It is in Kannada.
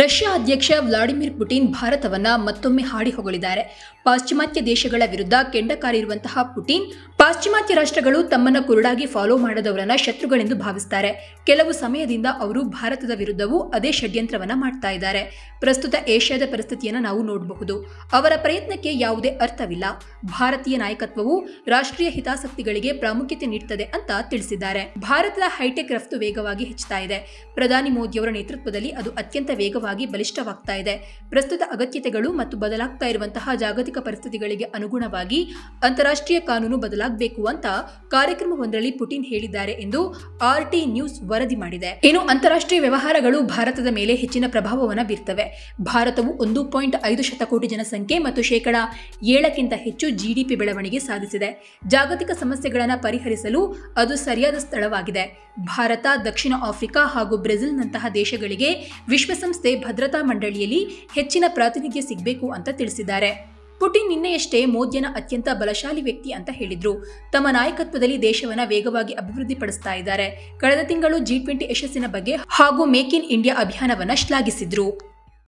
ರಷ್ಯಾ ಅಧ್ಯಕ್ಷ ವ್ಲಾಡಿಮಿರ್ ಪುಟಿನ್ ಭಾರತವನ್ನ ಮತ್ತೊಮ್ಮೆ ಹಾಡಿ ಹೊಗಳಿದ್ದಾರೆ ಪಾಶ್ಚಿಮಾತ್ಯ ದೇಶಗಳ ವಿರುದ್ಧ ಕೆಂಡಕಾರಿರುವಂತಹ ಪುಟಿನ್ ಪಾಶ್ಚಿಮಾತ್ಯ ರಾಷ್ಟ್ರಗಳು ತಮ್ಮನ್ನ ಕುರುಡಾಗಿ ಫಾಲೋ ಮಾಡದವರನ್ನ ಶತ್ರುಗಳೆಂದು ಭಾವಿಸ್ತಾರೆ ಕೆಲವು ಸಮಯದಿಂದ ಅವರು ಭಾರತದ ವಿರುದ್ಧವೂ ಅದೇ ಷಡ್ಯಂತ್ರವನ್ನ ಮಾಡ್ತಾ ಇದ್ದಾರೆ ಪ್ರಸ್ತುತ ಏಷ್ಯಾದ ಪರಿಸ್ಥಿತಿಯನ್ನು ನಾವು ನೋಡಬಹುದು ಅವರ ಪ್ರಯತ್ನಕ್ಕೆ ಯಾವುದೇ ಅರ್ಥವಿಲ್ಲ ಭಾರತೀಯ ನಾಯಕತ್ವವು ರಾಷ್ಟ್ರೀಯ ಹಿತಾಸಕ್ತಿಗಳಿಗೆ ಪ್ರಾಮುಖ್ಯತೆ ನೀಡುತ್ತದೆ ಅಂತ ತಿಳಿಸಿದ್ದಾರೆ ಭಾರತದ ಹೈಟೆಕ್ ರಫ್ತು ವೇಗವಾಗಿ ಹೆಚ್ಚುತ್ತಾ ಇದೆ ಪ್ರಧಾನಿ ಮೋದಿಯವರ ನೇತೃತ್ವದಲ್ಲಿ ಅದು ಅತ್ಯಂತ ವೇಗವಾಗಿ ಬಲಿಷ್ಠವಾಗ್ತಾ ಇದೆ ಪ್ರಸ್ತುತ ಅಗತ್ಯತೆಗಳು ಮತ್ತು ಬದಲಾಗ್ತಾ ಇರುವಂತಹ ಜಾಗತಿಕ ಪರಿಸ್ಥಿತಿಗಳಿಗೆ ಅನುಗುಣವಾಗಿ ಅಂತಾರಾಷ್ಟ್ರೀಯ ಕಾನೂನು ಬದಲಾಗಬೇಕು ಅಂತ ಕಾರ್ಯಕ್ರಮವೊಂದರಲ್ಲಿ ಪುಟಿನ್ ಹೇಳಿದ್ದಾರೆ ಎಂದು ಆರ್ಟಿ ನ್ಯೂಸ್ ವರದಿ ಮಾಡಿದೆ ಇನ್ನು ಅಂತಾರಾಷ್ಟ್ರೀಯ ವ್ಯವಹಾರಗಳು ಭಾರತದ ಮೇಲೆ ಹೆಚ್ಚಿನ ಪ್ರಭಾವವನ್ನು ಬೀರ್ತವೆ ಭಾರತವು ಒಂದು ಪಾಯಿಂಟ್ ಐದು ಶತಕೋಟಿ ಜನಸಂಖ್ಯೆ ಮತ್ತು ಶೇಕಡಾ ಏಳಕ್ಕಿಂತ ಹೆಚ್ಚು ಜಿಡಿಪಿ ಬೆಳವಣಿಗೆ ಸಾಧಿಸಿದೆ ಜಾಗತಿಕ ಸಮಸ್ಯೆಗಳನ್ನು ಪರಿಹರಿಸಲು ಅದು ಸರಿಯಾದ ಸ್ಥಳವಾಗಿದೆ ಭಾರತ ದಕ್ಷಿಣ ಆಫ್ರಿಕಾ ಹಾಗೂ ಬ್ರೆಜಿಲ್ನಂತಹ ದೇಶಗಳಿಗೆ ವಿಶ್ವಸಂಸ್ಥೆ ಭದ್ರತಾ ಮಂಡಳಿಯಲ್ಲಿ ಹೆಚ್ಚಿನ ಪ್ರಾತಿನಿಧ್ಯ ಸಿಗಬೇಕು ಅಂತ ತಿಳಿಸಿದ್ದಾರೆ ಪುಟಿನ್ ನಿನ್ನೆಯಷ್ಟೇ ಮೋದಿಯನ ಅತ್ಯಂತ ಬಲಶಾಲಿ ವ್ಯಕ್ತಿ ಅಂತ ಹೇಳಿದ್ರು ತಮ್ಮ ನಾಯಕತ್ವದಲ್ಲಿ ದೇಶವನ್ನ ವೇಗವಾಗಿ ಅಭಿವೃದ್ಧಿಪಡಿಸ್ತಾ ಇದ್ದಾರೆ ಕಳೆದ ತಿಂಗಳು ಜಿ ಟ್ವೆಂಟಿ ಯಶಸ್ಸಿನ ಬಗ್ಗೆ ಹಾಗೂ ಮೇಕ್ ಇನ್ ಇಂಡಿಯಾ ಅಭಿಯಾನವನ್ನ ಶ್ಲಾಘಿಸಿದ್ರು